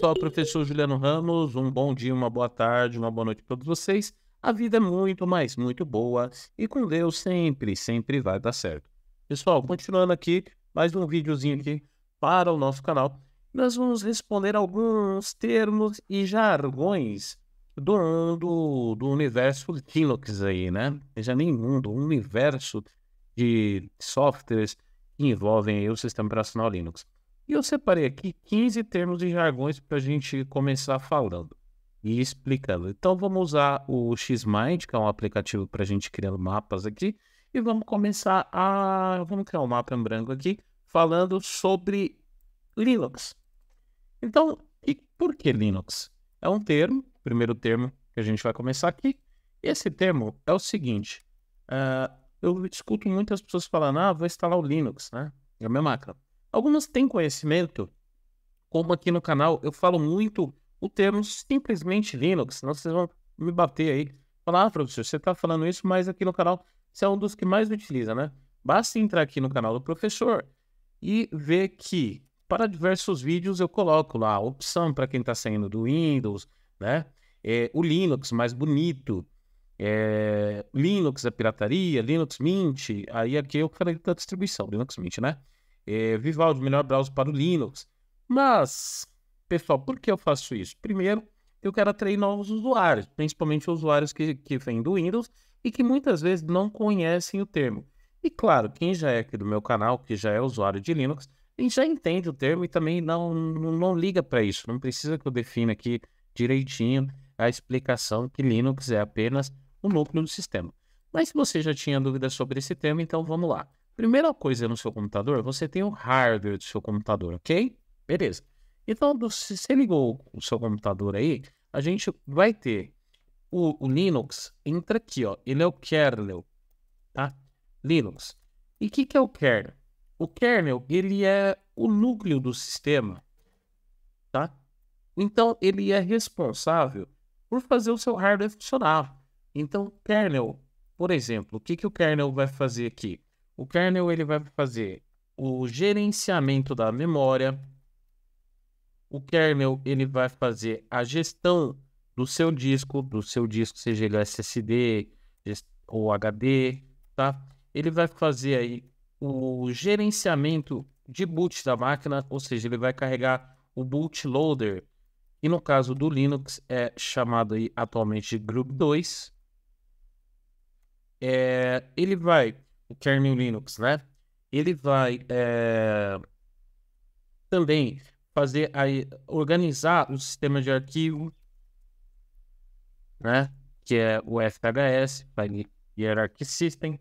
pessoal, professor Juliano Ramos. Um bom dia, uma boa tarde, uma boa noite para todos vocês. A vida é muito, mas muito boa e com Deus sempre, sempre vai dar certo. Pessoal, continuando aqui, mais um videozinho aqui para o nosso canal. Nós vamos responder alguns termos e jargões do mundo, do universo Linux aí, né? Já é nem mundo, universo de softwares que envolvem o sistema operacional Linux. E eu separei aqui 15 termos e jargões para a gente começar falando e explicando. Então vamos usar o Xmind, que é um aplicativo para a gente criar mapas aqui, e vamos começar a. Vamos criar um mapa em branco aqui, falando sobre Linux. Então, e por que Linux? É um termo, primeiro termo que a gente vai começar aqui. Esse termo é o seguinte: uh, eu escuto muitas pessoas falando, ah, vou instalar o Linux, né? É a minha máquina. Algumas têm conhecimento, como aqui no canal eu falo muito o termo simplesmente Linux, senão vocês vão me bater aí. Falar, ah, professor, você está falando isso, mas aqui no canal você é um dos que mais utiliza, né? Basta entrar aqui no canal do professor e ver que para diversos vídeos eu coloco lá a opção para quem está saindo do Windows, né? É, o Linux mais bonito, é, Linux é pirataria, Linux Mint, aí aqui eu falei da distribuição, Linux Mint, né? é, Vivaldi, melhor browser para o Linux. Mas, pessoal, por que eu faço isso? Primeiro, eu quero atrair novos usuários, principalmente usuários que, que vêm do Windows e que muitas vezes não conhecem o termo. E claro, quem já é aqui do meu canal, que já é usuário de Linux, ele já entende o termo e também não, não, não liga para isso. Não precisa que eu defina aqui direitinho a explicação que Linux é apenas o núcleo do sistema. Mas se você já tinha dúvidas sobre esse tema, então vamos lá. Primeira coisa no seu computador, você tem o hardware do seu computador, ok? Beleza. Então, se você ligou o seu computador aí, a gente vai ter o, o Linux, entra aqui, ó. Ele é o kernel, tá? Linux. E o que, que é o kernel? O kernel, ele é o núcleo do sistema, tá? Então, ele é responsável por fazer o seu hardware funcionar. Então, kernel, por exemplo, o que, que o kernel vai fazer aqui? O kernel ele vai fazer o gerenciamento da memória. O kernel ele vai fazer a gestão do seu disco, do seu disco, seja ele SSD ou HD, tá? Ele vai fazer aí o gerenciamento de boot da máquina, ou seja, ele vai carregar o bootloader, e no caso do Linux é chamado aí atualmente de Group 2. É, ele vai o kernel Linux, né? Ele vai é, também fazer a, organizar o sistema de arquivo, né? Que é o FHS, File Hierarchy System.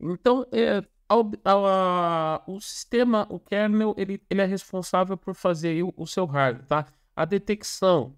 Então, é, ao, ao, a, o sistema, o kernel, ele, ele é responsável por fazer o, o seu hardware, tá? A detecção,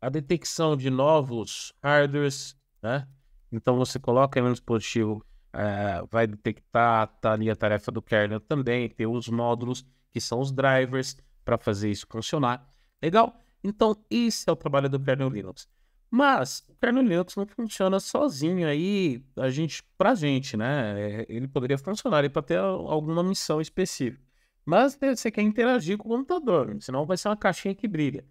a detecção de novos hardwares, né? Então você coloca menos dispositivo é, vai detectar tá ali a tarefa do kernel também, tem os módulos que são os drivers para fazer isso funcionar. Legal? Então, esse é o trabalho do kernel Linux. Mas o kernel Linux não funciona sozinho aí, a gente, pra gente, né? É, ele poderia funcionar para ter alguma missão específica. Mas eh, você quer interagir com o computador, senão vai ser uma caixinha que brilha.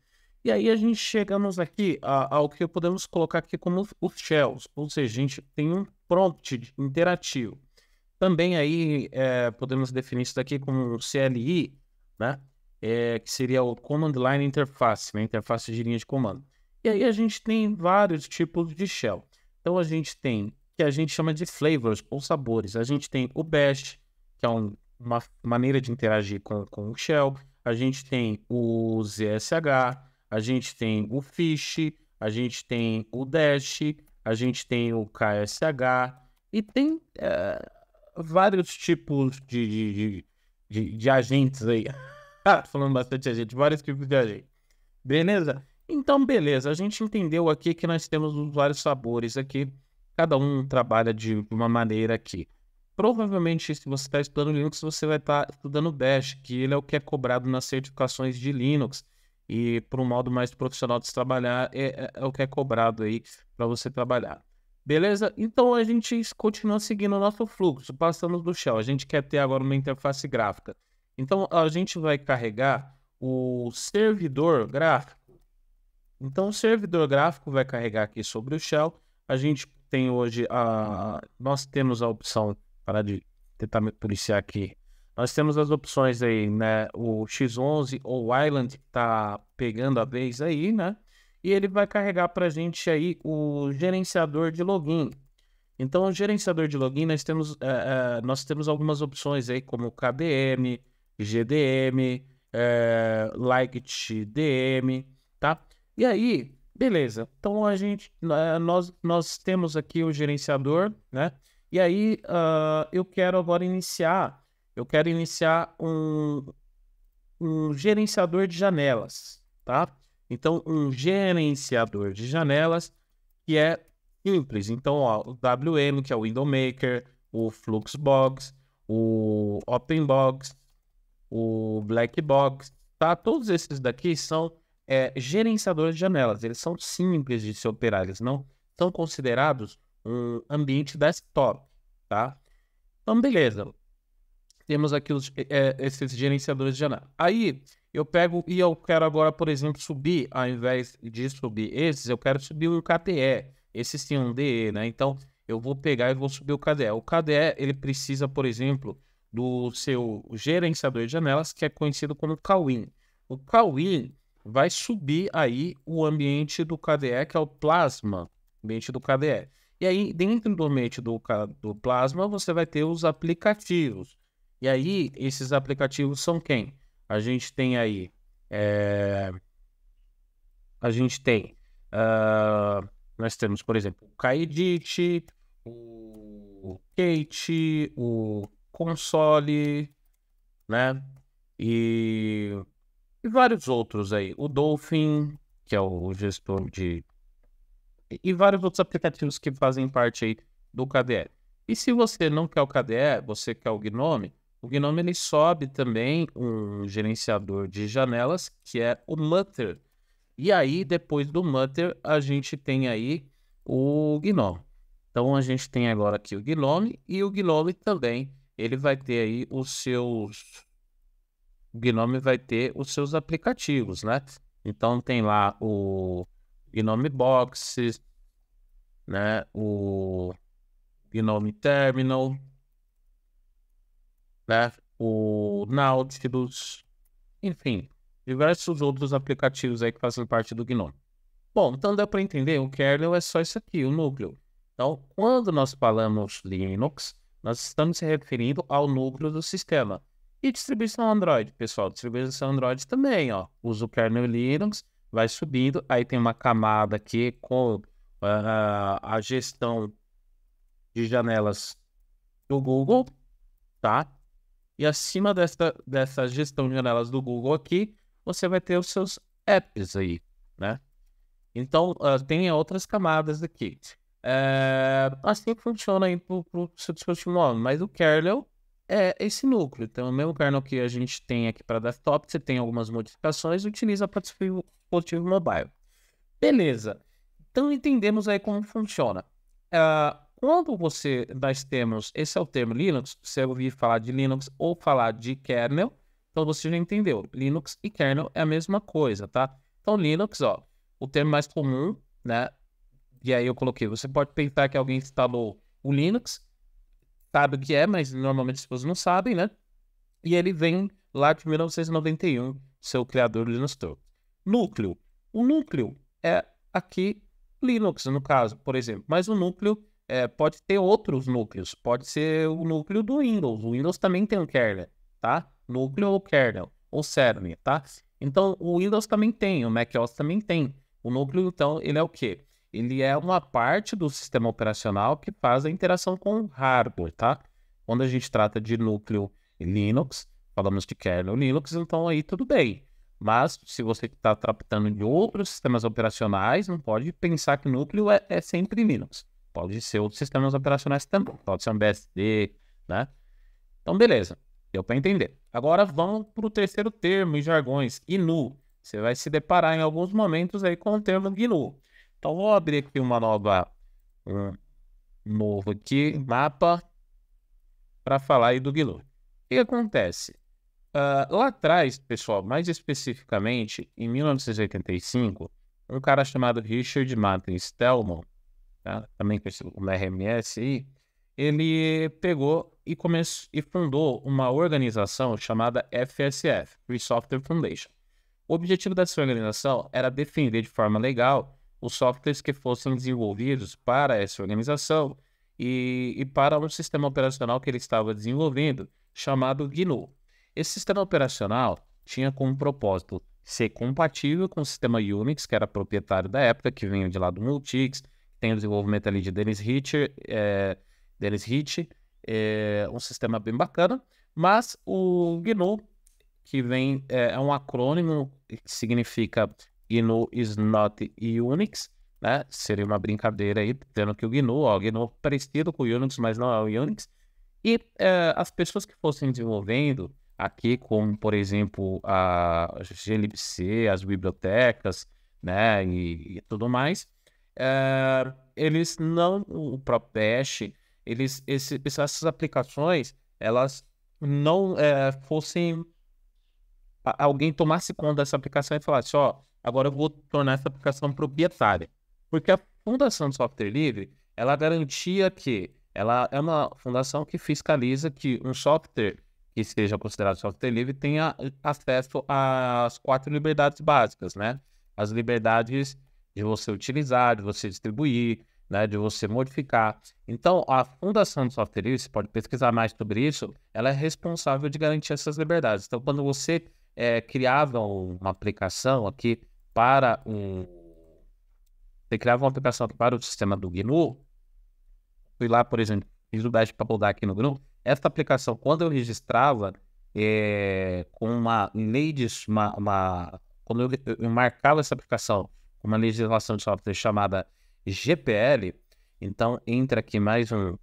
E aí a gente chegamos aqui ao que podemos colocar aqui como os shells, ou seja, a gente tem um prompt interativo. Também aí é, podemos definir isso daqui como CLI, né? É, que seria o Command Line Interface, né? interface de linha de comando. E aí a gente tem vários tipos de shell. Então a gente tem que a gente chama de flavors ou sabores. A gente tem o bash, que é um, uma maneira de interagir com, com o shell. A gente tem o ZSH, a gente tem o fish, a gente tem o dash, a gente tem o KSH e tem eh, vários tipos de, de, de, de agentes aí. ah, falando bastante agente, vários tipos de agente. Beleza? Então, beleza, a gente entendeu aqui que nós temos vários sabores aqui, cada um trabalha de uma maneira aqui. Provavelmente, se você está estudando Linux, você vai estar tá estudando Bash, que ele é o que é cobrado nas certificações de Linux e para um modo mais profissional de se trabalhar é, é, é o que é cobrado aí para você trabalhar. Beleza? Então a gente continua seguindo o nosso fluxo, passando do Shell. A gente quer ter agora uma interface gráfica. Então a gente vai carregar o servidor gráfico. Então o servidor gráfico vai carregar aqui sobre o Shell. A gente tem hoje a nós temos a opção para de tentar me policiar aqui nós temos as opções aí, né? O X11 ou o Island tá pegando a vez aí, né? E ele vai carregar para a gente aí o gerenciador de login. Então, o gerenciador de login, nós temos, uh, uh, nós temos algumas opções aí, como KDM, GDM, uh, é, Light DM, tá? E aí, beleza. Então, a gente, uh, nós, nós temos aqui o gerenciador, né? E aí, ah, eu quero agora iniciar eu quero iniciar um, um gerenciador de janelas, tá? Então, um gerenciador de janelas que é simples. Então, ó, o WM, que é o Window Maker, o Fluxbox, o OpenBox, o Blackbox, tá? Todos esses daqui são é, gerenciadores de janelas. Eles são simples de se operar, eles não são considerados um ambiente desktop, tá? Então, beleza temos aqui é, é, esses gerenciadores de janela. Aí eu pego e eu quero agora, por exemplo, subir, ao invés de subir esses, eu quero subir o KTE. Esse sim é um DE, né? Então eu vou pegar e vou subir o KDE. O KDE ele precisa, por exemplo, do seu gerenciador de janelas, que é conhecido como Cauin. O Cauin vai subir aí o ambiente do KDE, que é o Plasma, ambiente do KDE. E aí, dentro do ambiente do, do Plasma, você vai ter os aplicativos. E aí, esses aplicativos são quem? A gente tem aí. É... A gente tem. Uh... Nós temos, por exemplo, o Kaedit, o Kate, o Console, né? E... e, vários outros aí. O Dolphin, que é o gestor de. E vários outros aplicativos que fazem parte aí do KDE. E se você não quer o KDE, você quer o Gnome, o Gnome ele sobe também um gerenciador de janelas, que é o Mutter. E aí, depois do Mutter, a gente tem aí o Gnome. Então, a gente tem agora aqui o Gnome e o Gnome também, ele vai ter aí os seus... O Gnome vai ter os seus aplicativos, né? Então, tem lá o Gnome Boxes, né? O Gnome Terminal, né? o Nautilus, enfim, diversos outros aplicativos aí que fazem parte do GNOME. Bom, então dá para entender, o kernel é só isso aqui, o núcleo. Então, quando nós falamos Linux, nós estamos se referindo ao núcleo do sistema. E distribuição Android, pessoal, distribuição Android também, ó, usa o kernel Linux, vai subindo, aí tem uma camada aqui com uh, a gestão de janelas do Google, tá? E acima dessa, dessa gestão de janelas do Google aqui, você vai ter os seus apps aí, né? Então, uh, tem outras camadas aqui. É, assim funciona aí para o seu dispositivo móvel, mas o kernel é esse núcleo. Então, o mesmo kernel que a gente tem aqui para desktop, você tem algumas modificações, utiliza para dispositivo mobile. Beleza. Então, entendemos aí como funciona. Uh, quando você, nós temos, esse é o termo Linux, você ouvir falar de Linux ou falar de kernel, então você já entendeu. Linux e kernel é a mesma coisa, tá? Então, Linux, ó, o termo mais comum, né? E aí eu coloquei, você pode pensar que alguém instalou o Linux, sabe o que é, mas normalmente as pessoas não sabem, né? E ele vem lá de 1991, seu criador Linux Torvalds. Núcleo. O núcleo é aqui Linux, no caso, por exemplo, mas o núcleo é, pode ter outros núcleos. Pode ser o núcleo do Windows. O Windows também tem um kernel, tá? Núcleo ou kernel, ou cerne, tá? Então, o Windows também tem, o macOS também tem. O núcleo, então, ele é o quê? Ele é uma parte do sistema operacional que faz a interação com o hardware, tá? Quando a gente trata de núcleo Linux, falamos de kernel Linux, então aí tudo bem. Mas se você está tratando de outros sistemas operacionais, não pode pensar que núcleo é, é sempre Linux pode ser outros sistemas operacionais também, pode ser um BSD, né? Então, beleza, deu para entender. Agora vamos para o terceiro termo em jargões, GNU. Você vai se deparar em alguns momentos aí com o termo GNU. Então, vou abrir aqui uma nova, um novo aqui, mapa, para falar aí do GNU. O que acontece? Uh, lá atrás, pessoal, mais especificamente, em 1985, um cara chamado Richard Martin Stellman, Tá? também com como RMS, aí, ele pegou e, começou, e fundou uma organização chamada FSF, Free Software Foundation. O objetivo dessa organização era defender de forma legal os softwares que fossem desenvolvidos para essa organização e, e para um sistema operacional que ele estava desenvolvendo, chamado GNU. Esse sistema operacional tinha como propósito ser compatível com o sistema Unix, que era proprietário da época, que vinha de lá do Multics, tem o desenvolvimento ali de Dennis Hitch, é, Dennis Hitch é um sistema bem bacana, mas o GNU, que vem, é, é um acrônimo que significa GNU is not Unix, né? Seria uma brincadeira aí, tendo que o GNU, ó, o GNU é parecido com o Unix, mas não é o Unix. E é, as pessoas que fossem desenvolvendo aqui, como por exemplo a glibc, as bibliotecas, né, e, e tudo mais, eh, eles não, o próprio eles, esse, essas aplicações, elas não é, fossem alguém tomasse conta dessa aplicação e falasse, ó, agora eu vou tornar essa aplicação proprietária. Porque a Fundação de Software Livre, ela garantia que ela é uma fundação que fiscaliza que um software que seja considerado software livre tenha acesso às quatro liberdades básicas, né? As liberdades de você utilizar, de você distribuir, né, de você modificar. Então, a Fundação de Software Livre, você pode pesquisar mais sobre isso, ela é responsável de garantir essas liberdades. Então, quando você é, criava uma aplicação aqui para um. Você criava uma aplicação para o sistema do GNU, fui lá, por exemplo, fiz o bash para rodar aqui no GNU, esta aplicação, quando eu registrava é, com uma lei de. Uma, uma, quando eu, eu marcava essa aplicação uma legislação de software chamada GPL. Então, entra aqui mais um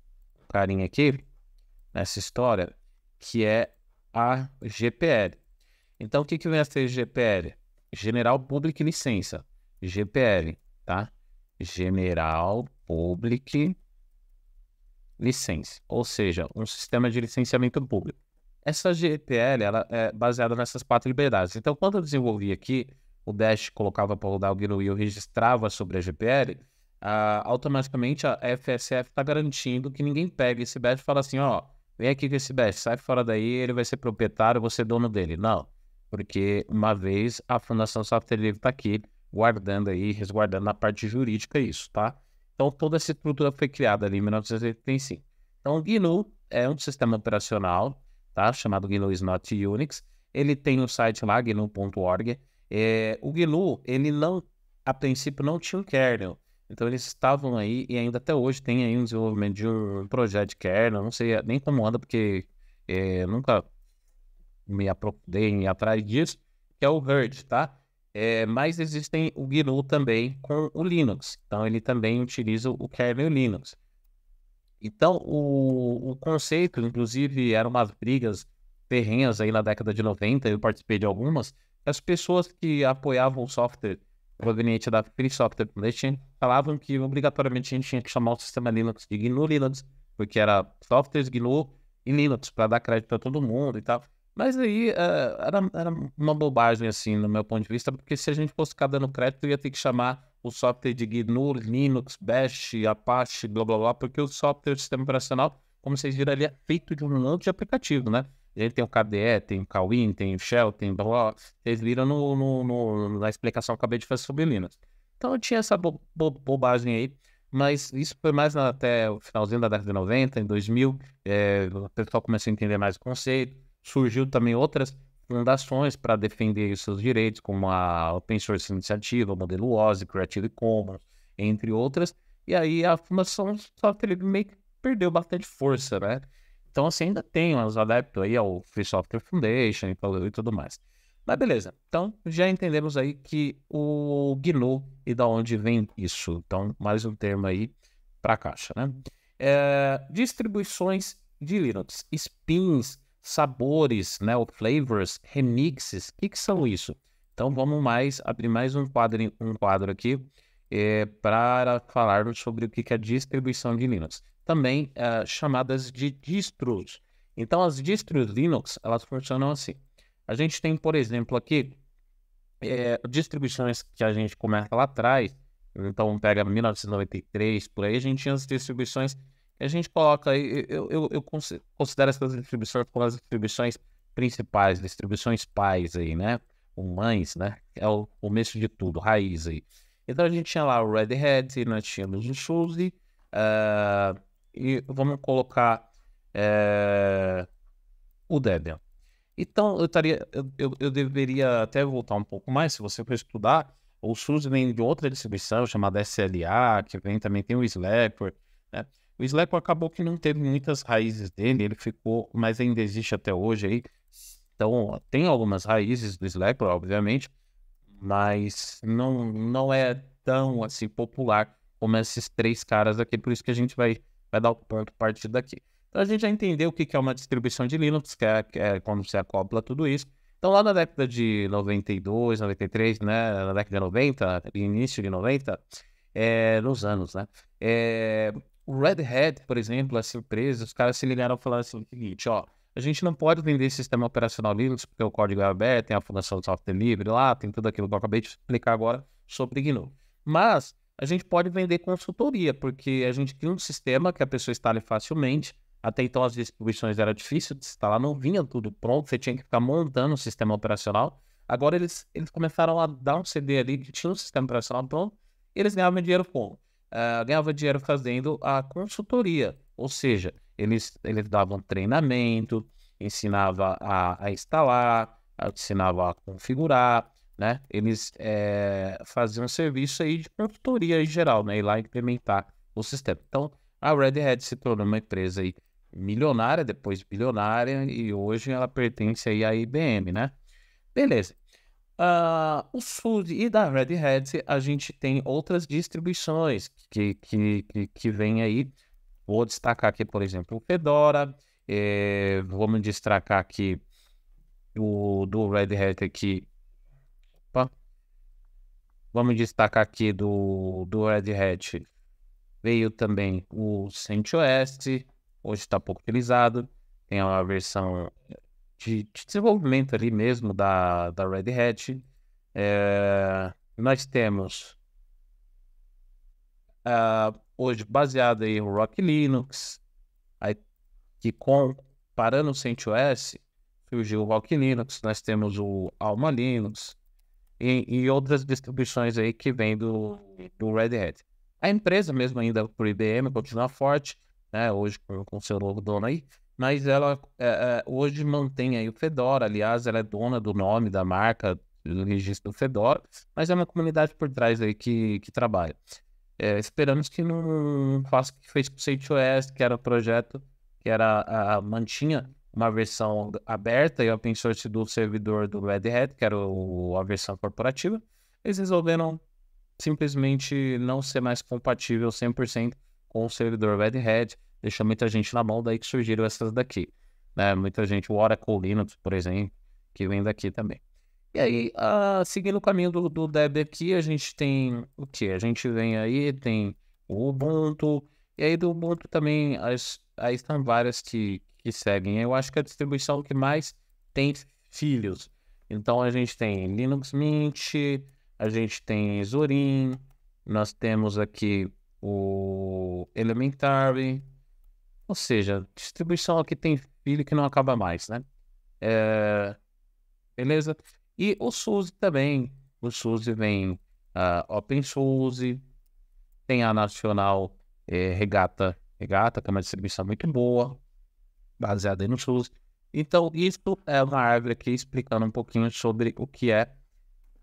carinha aqui nessa história, que é a GPL. Então, o que, que vem a ser GPL? General Public Licença, GPL, tá? General Public Licença, ou seja, um sistema de licenciamento público. Essa GPL ela é baseada nessas quatro liberdades. Então, quando eu desenvolvi aqui, o Dash colocava para rodar o GNU e eu registrava sobre a GPL, uh, automaticamente a FSF está garantindo que ninguém pega esse Bash e fala assim, ó, oh, vem aqui com esse Bash, sai fora daí, ele vai ser proprietário, você é dono dele. Não, porque uma vez a Fundação Software Livre está aqui guardando aí, resguardando na parte jurídica é isso, tá? Então toda essa estrutura foi criada ali em 1985. Então o GNU é um sistema operacional, tá? Chamado GNU is not Unix. Ele tem o um site lá, gnu.org, é, o GNU, ele não, a princípio, não tinha um kernel. Então eles estavam aí e ainda até hoje tem aí um desenvolvimento de um projeto de kernel, não sei é, nem como anda, porque é, nunca me aprofundei em atrás disso, que é o Herd, tá? É, mas existem o GNU também com o Linux. Então ele também utiliza o kernel Linux. Então o, o conceito, inclusive, eram umas brigas terrenhas aí na década de 90, eu participei de algumas, as pessoas que apoiavam o software proveniente da Free Software Foundation falavam que obrigatoriamente a gente tinha que chamar o sistema Linux de GNU Linux, porque era softwares GNU e Linux, para dar crédito a todo mundo e tal. Mas aí uh, era, era, uma bobagem, assim, no meu ponto de vista, porque se a gente fosse ficar dando crédito, ia ter que chamar o software de GNU, Linux, Bash, Apache, blá blá blá, porque o software, o sistema operacional, como vocês viram ali, é feito de um monte de aplicativo, né? Ele tem o KDE, tem o Cowin, tem o Shell, tem blá. Vocês viram no, no, no, na explicação que eu acabei de fazer sobre Linux. Então eu tinha essa bo bo bobagem aí, mas isso foi mais até o finalzinho da década de 90, em 2000. É, eh, o pessoal começou a entender mais o conceito. Surgiu também outras fundações para defender os seus direitos, como a Open Source Iniciativa, o modelo OSI, Creative Commons, entre outras. E aí a fundação software meio que perdeu bastante força, né? Então, assim, ainda tem os adeptos aí ao Free Software Foundation e tudo mais. Mas beleza, então já entendemos aí que o GNU e da onde vem isso. Então, mais um termo aí para a caixa, né? É, distribuições de Linux, spins, sabores, né? O flavors, remixes, o que, que, são isso? Então vamos mais abrir mais um quadro, um quadro aqui é, para falarmos sobre o que, que é distribuição de Linux também uh, chamadas de distros. Então, as distros Linux, elas funcionam assim. A gente tem, por exemplo, aqui é, distribuições que a gente começa lá atrás, então pega 1993, por aí a gente tinha as distribuições que a gente coloca, eu, eu, eu considero essas distribuições como as distribuições principais, distribuições pais aí, né? Ou mães, né? É o começo de tudo, raiz aí. Então a gente tinha lá o Red Hat, nós tínhamos o SUSE, uh, e vamos colocar é, o Debian. Então, eu, taria, eu, eu, deveria até voltar um pouco mais, se você for estudar, o SUS vem de outra distribuição chamada SLA, que vem também tem o Slackware. Né? O Slackware acabou que não teve muitas raízes dele, ele ficou, mas ainda existe até hoje aí. Então, tem algumas raízes do Slackware, obviamente, mas não, não é tão assim popular como esses três caras aqui, por isso que a gente vai vai dar o ponto a partir daqui. Então a gente já entendeu o que é uma distribuição de Linux, que é, que é quando você acopla tudo isso. Então lá na década de 92, 93, né, na década de 90, início de 90, é, nos anos, né, é, o Red Hat, por exemplo, essa empresa, os caras se ligaram e falaram assim, o seguinte, ó, a gente não pode vender sistema operacional Linux porque o código é aberto, tem a fundação do software livre lá, tem tudo aquilo que eu acabei de explicar agora sobre GNU. Mas a gente pode vender consultoria, porque a gente cria um sistema que a pessoa instale facilmente. Até então as distribuições era difícil de instalar, não vinha tudo pronto, você tinha que ficar montando o um sistema operacional. Agora eles, eles começaram a dar um CD ali que tinha um sistema operacional pronto, e eles ganhavam dinheiro com Uh, ganhavam dinheiro fazendo a consultoria, ou seja, eles, eles davam treinamento, ensinava a, a instalar, ensinava a configurar, né? Eles é, faziam um serviço aí de consultoria em geral, né? Ir lá implementar o sistema. Então, a Red Hat se tornou uma empresa aí milionária, depois bilionária, e hoje ela pertence aí à IBM, né? Beleza. Uh, o SUD e da Red Hat, a gente tem outras distribuições que, que, que, que vem aí. Vou destacar aqui, por exemplo, o Fedora, eh, vamos destacar aqui o do Red Hat aqui, Vamos destacar aqui do, do Red Hat. Veio também o CentOS, hoje está pouco utilizado. Tem uma versão de, de, desenvolvimento ali mesmo da, da Red Hat. É, nós temos uh, hoje baseado em Rock Linux, aí, que comparando o CentOS, surgiu o Rock Linux, nós temos o Alma Linux, e, e outras distribuições aí que vem do, do Red Hat. A empresa mesmo ainda por IBM continua forte, né, hoje com seu logo dono aí, mas ela é, é, hoje mantém aí o Fedora, aliás, ela é dona do nome da marca, do registro do Fedora, mas é uma comunidade por trás aí que, que trabalha. É, esperamos que não faça o que fez com o SafeOS, que era o projeto que era a, a, mantinha uma versão aberta e open source do servidor do Red Hat, que era o, a versão corporativa, eles resolveram simplesmente não ser mais compatível 100% com o servidor Red Hat, deixou muita gente na mão, daí que surgiram essas daqui. Né? Muita gente, o Oracle Linux, por exemplo, que vem daqui também. E aí, uh, seguindo o caminho do, do Deb aqui, a gente tem o que? A gente vem aí, tem o Ubuntu, e aí do Ubuntu também, as, aí estão várias que que seguem. Eu acho que é a distribuição que mais tem filhos. Então a gente tem Linux Mint, a gente tem Zorin, nós temos aqui o Elementary, ou seja, distribuição que tem filho que não acaba mais, né? É... Beleza? E o SUSE também. O SUSE vem uh, SUSE, tem a Nacional eh, Regata, Regata, que é uma distribuição muito boa baseada no SUS. Então, isso é uma árvore aqui explicando um pouquinho sobre o que é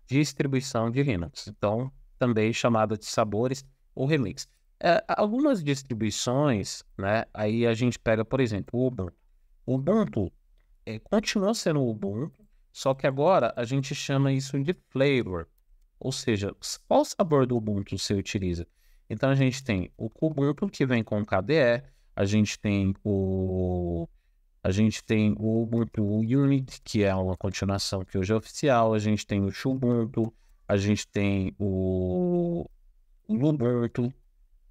distribuição de Linux. Então, também chamada de sabores ou remix. É, algumas distribuições, né? Aí a gente pega, por exemplo, o Ubuntu. O Ubuntu é, continua sendo o Ubuntu, só que agora a gente chama isso de flavor. Ou seja, qual sabor do Ubuntu você utiliza? Então a gente tem o Ubuntu que vem com KDE, a gente tem o a gente tem o Ubuntu Unity, que é uma continuação que hoje é oficial, a gente tem o Ubuntu, a gente tem o Ubuntu.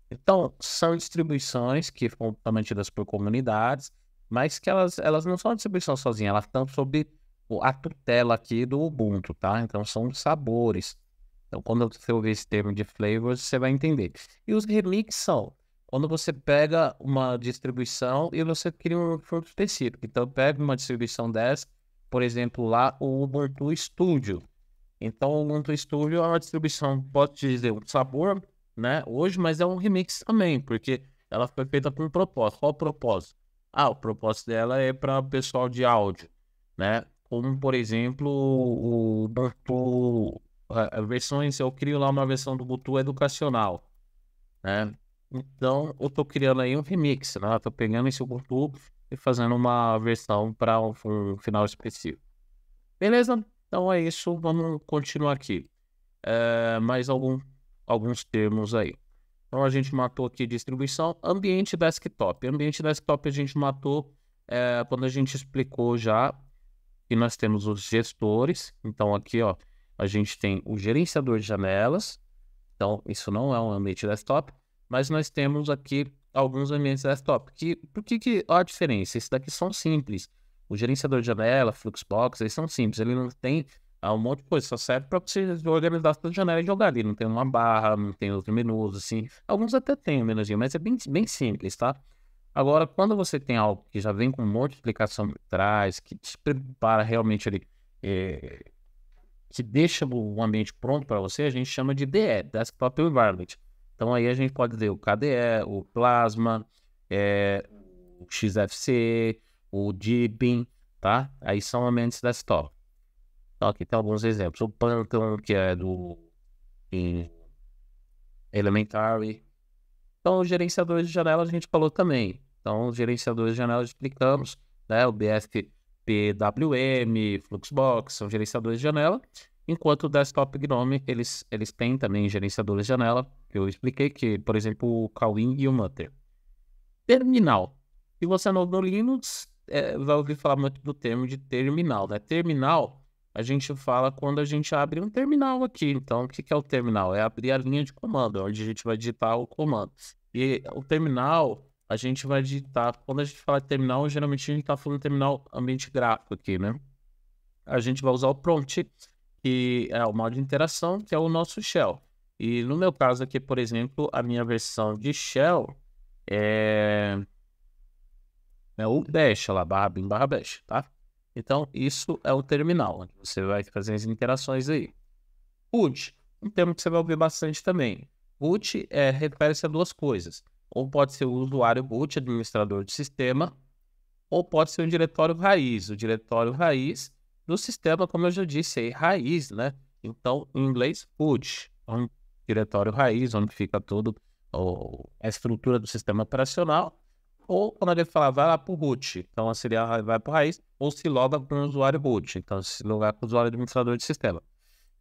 Então, são distribuições que foram mantidas por comunidades, mas que elas, elas não são uma distribuição sozinha, elas estão sob a tutela aqui do Ubuntu, tá? Então, são sabores. Então, quando você ouvir esse termo de flavors, você vai entender. E os remixes são quando você pega uma distribuição e você cria um workflow específico. Então, pega uma distribuição dessa, por exemplo, lá o Ubuntu Studio. Então, o Ubuntu Studio é uma distribuição, pode dizer, um sabor, né? Hoje, mas é um remix também, porque ela foi feita por propósito. Qual o propósito? Ah, o propósito dela é para pessoal de áudio, né? Como, por exemplo, o Ubuntu... É, é, versões, eu crio lá uma versão do Ubuntu educacional, né? Então, eu tô criando aí um remix, né? Eu tô pegando esse Ubuntu e fazendo uma versão para um, um, final específico. Beleza? Então é isso, vamos continuar aqui. É, mais algum, alguns termos aí. Então a gente matou aqui distribuição, ambiente desktop. Ambiente desktop a gente matou é, quando a gente explicou já que nós temos os gestores. Então aqui, ó, a gente tem o gerenciador de janelas. Então isso não é um ambiente desktop mas nós temos aqui alguns ambientes desktop. Que, por que, que ó, a diferença? Esses daqui são simples. O gerenciador de janela, Fluxbox, eles são simples. Ele não tem ah, um monte de coisa, só serve para você organizar a janela e jogar ali. Não tem uma barra, não tem outro menu, assim. Alguns até tem um menuzinho, mas é bem, bem simples, tá? Agora, quando você tem algo que já vem com um monte de aplicação atrás, que te prepara realmente ali, é, que deixa o ambiente pronto para você, a gente chama de DE, Desktop Environment. Então aí a gente pode ver o KDE, o Plasma, é, o XFC, o Deepin, tá? Aí são ambientes desktop. Então aqui tem alguns exemplos. O Pantone, que é do Elementary. Então o gerenciador de janela a gente falou também. Então o gerenciador de janela explicamos, né? O BFPWM, Fluxbox, são gerenciadores de janela. Enquanto o desktop Gnome, eles, eles têm também gerenciadores de janela, que eu expliquei, que, por exemplo, o Cowin e o Mutter. Terminal. Se você é novo no Linux, é, vai ouvir falar muito do termo de terminal, né? Terminal, a gente fala quando a gente abre um terminal aqui. Então, o que, que é o terminal? É abrir a linha de comando, onde a gente vai digitar o comando. E o terminal, a gente vai digitar. Quando a gente fala terminal, geralmente a gente está falando terminal ambiente gráfico aqui, né? A gente vai usar o prompt que é o modo de interação, que é o nosso shell. E no meu caso aqui, por exemplo, a minha versão de shell é, é o bash lá, barra bin, barra bash, tá? Então, isso é o terminal, onde você vai fazer as interações aí. Boot, um termo que você vai ouvir bastante também. Boot é, refere-se a duas coisas. Ou pode ser o usuário boot, administrador de sistema, ou pode ser um diretório raiz. O diretório raiz do sistema, como eu já disse, aí, raiz, né? Então, em inglês, root, é um diretório raiz, onde fica toda a estrutura do sistema operacional, ou quando ele fala, vai lá para o root, então a seria ah, vai para raiz, ou se loga para o usuário root, então se logar para o usuário administrador de sistema.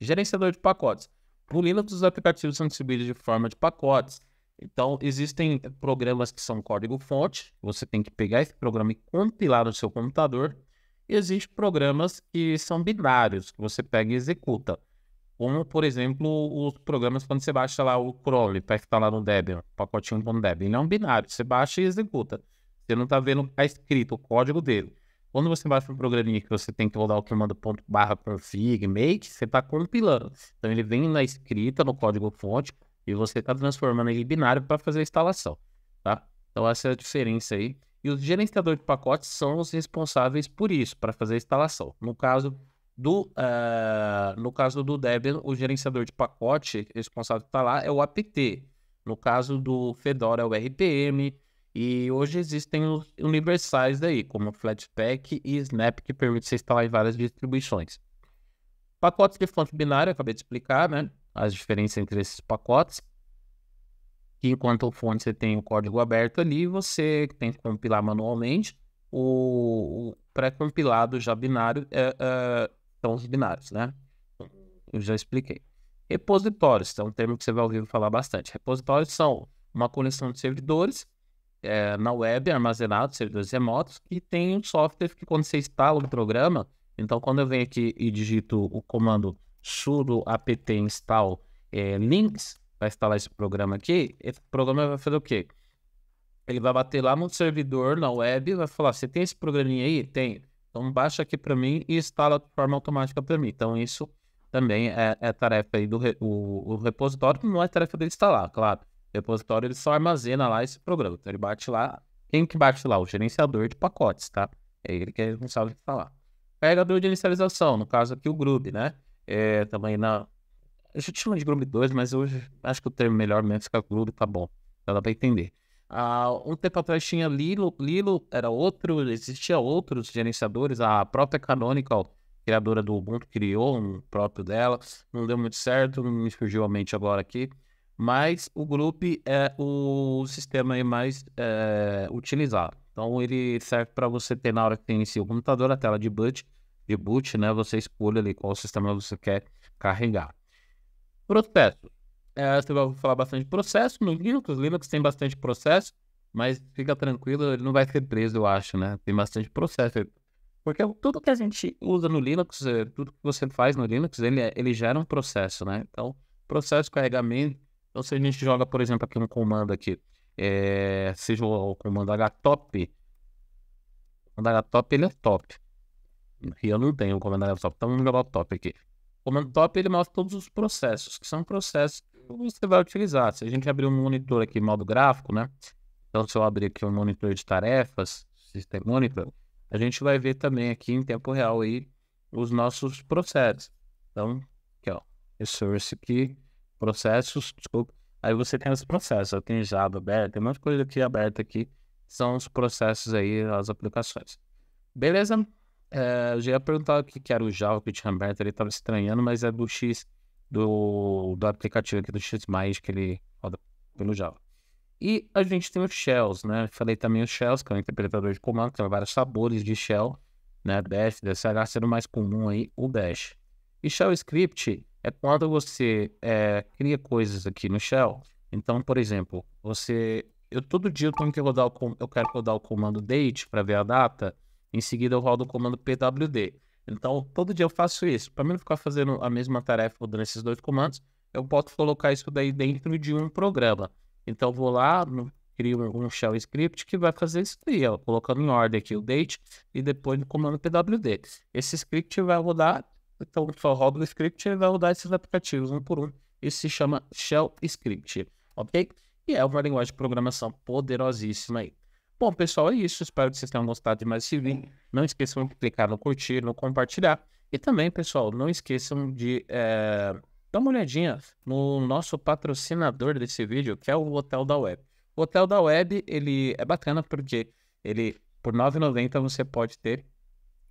Gerenciador de pacotes. O Linux, os aplicativos são distribuídos de forma de pacotes. Então, existem programas que são código-fonte, você tem que pegar esse programa e compilar no seu computador existem programas que são binários, que você pega e executa. Como, por exemplo, os programas quando você baixa lá o Chrome para instalar no Debian, pacotinho com Debian. Ele é um binário, você baixa e executa. Você não está vendo a tá escrita, o código dele. Quando você baixa um programinha que você tem que rodar o comando ponto barra config, make, você está compilando. Então ele vem na escrita, no código fonte, e você está transformando ele em binário para fazer a instalação, tá? Então essa é a diferença aí. E os gerenciadores de pacotes são os responsáveis por isso, para fazer a instalação. No caso do, uh, no caso do Debian, o gerenciador de pacote responsável por instalar tá é o apt. No caso do Fedora é o RPM. E hoje existem os universais daí como Flatpak e Snap, que permitem você instalar em várias distribuições. Pacotes de fonte binária, acabei de explicar, né? As diferenças entre esses pacotes que enquanto o fonte você tem o código aberto ali, você tem que compilar manualmente. O, o pré-compilado já binário é, é, são os binários, né? Eu já expliquei. Repositórios, então é um termo que você vai ouvir falar bastante. Repositórios são uma coleção de servidores é, na web armazenados, servidores remotos, que tem um software que quando você instala o programa, então quando eu venho aqui e digito o comando sudo apt install é, links, vai instalar esse programa aqui, esse programa vai fazer o quê? Ele vai bater lá no servidor, na web, vai falar, você tem esse programinha aí? Tem. Então baixa aqui para mim e instala de forma automática para mim. Então isso também é, é tarefa aí do re, o, o, repositório, não é tarefa dele instalar, claro. O repositório ele só armazena lá esse programa. Então ele bate lá, quem que bate lá? O gerenciador de pacotes, tá? É ele que é responsável de instalar. Carregador de inicialização, no caso aqui o group, né? É, também na, a gente chama de Globo 2, mas hoje acho que o termo melhor mesmo fica Globo, tá bom. Ela vai entender. Ah, um tempo atrás tinha Lilo, Lilo era outro, existia outros gerenciadores, a própria Canonical, criadora do Ubuntu, criou um próprio dela, não deu muito certo, me surgiu a mente agora aqui, mas o Group é o sistema mais é, utilizado. Então ele serve para você ter na hora que tem em o computador a tela de boot, de boot, né? Você escolhe ali qual sistema você quer carregar processo. É, você vai falar bastante de processo no Linux. Linux tem bastante processo, mas fica tranquilo, ele não vai ser preso, eu acho, né? Tem bastante processo. Porque tudo que a gente usa no Linux, é, tudo que você faz no Linux, ele, é, ele gera um processo, né? Então, processo, carregamento. Então, se a gente joga, por exemplo, aqui um comando aqui, é, seja o, o comando htop, o comando htop ele é top. E eu não tenho o comando htop, então vamos jogar o top aqui comando top ele mostra todos os processos, que são processos que você vai utilizar. Se a gente abrir um monitor aqui, modo gráfico, né? Então, se eu abrir aqui um monitor de tarefas, System Monitor, a gente vai ver também aqui em tempo real aí os nossos processos. Então, aqui ó, resource aqui, processos, desculpa. Aí você tem os processos, tem Java aberto, tem um coisa aqui aberta aqui, são os processos aí, as aplicações. Beleza? É, eu já ia perguntar o que, que era o Java que eu tinha aberto, ele estava estranhando, mas é do X, do, do aplicativo aqui do X, que ele roda pelo Java. E a gente tem os shells, né? Falei também os shells, que é um interpretador de comando, tem vários sabores de shell, né? Bash, DSH, sendo mais comum aí o Bash. E shell script é quando você é, cria coisas aqui no shell. Então, por exemplo, você. Eu todo dia eu tenho que rodar o, eu quero rodar o comando date para ver a data em seguida, eu rodo o comando pwd. Então, todo dia eu faço isso. Para mim não ficar fazendo a mesma tarefa rodando esses dois comandos, eu posso colocar isso daí dentro de um programa. Então, eu vou lá, crio um shell script que vai fazer isso daí, ó, colocando em ordem aqui o date e depois o comando pwd. Esse script vai rodar, então eu rodo o script ele vai rodar esses aplicativos um por um. Isso se chama shell script, ok? E é uma linguagem de programação poderosíssima aí. Bom, pessoal, é isso. Espero que vocês tenham gostado de mais esse vídeo. Não esqueçam de clicar no curtir, no compartilhar. E também, pessoal, não esqueçam de é, dar uma olhadinha no nosso patrocinador desse vídeo, que é o Hotel da Web. O Hotel da Web, ele é bacana porque ele, por R$ 9,90 você pode ter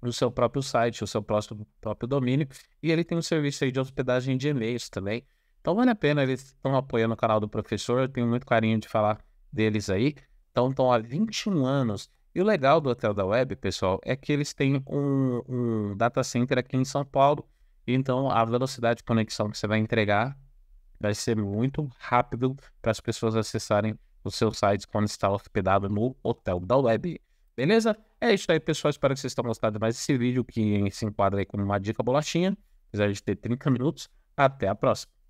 no seu próprio site, o seu próximo, próprio domínio. E ele tem um serviço aí de hospedagem de e-mails também. Então vale a pena, eles estão apoiando o canal do professor, eu tenho muito carinho de falar deles aí. Então estão há 21 anos. E o legal do Hotel da Web, pessoal, é que eles têm um, um data center aqui em São Paulo. Então a velocidade de conexão que você vai entregar vai ser muito rápido para as pessoas acessarem os seus sites quando está hospedado no Hotel da Web. Beleza? É isso aí, pessoal. Espero que vocês tenham gostado de mais desse vídeo que se enquadra aí como uma dica bolachinha. Apesar de ter 30 minutos. Até a próxima.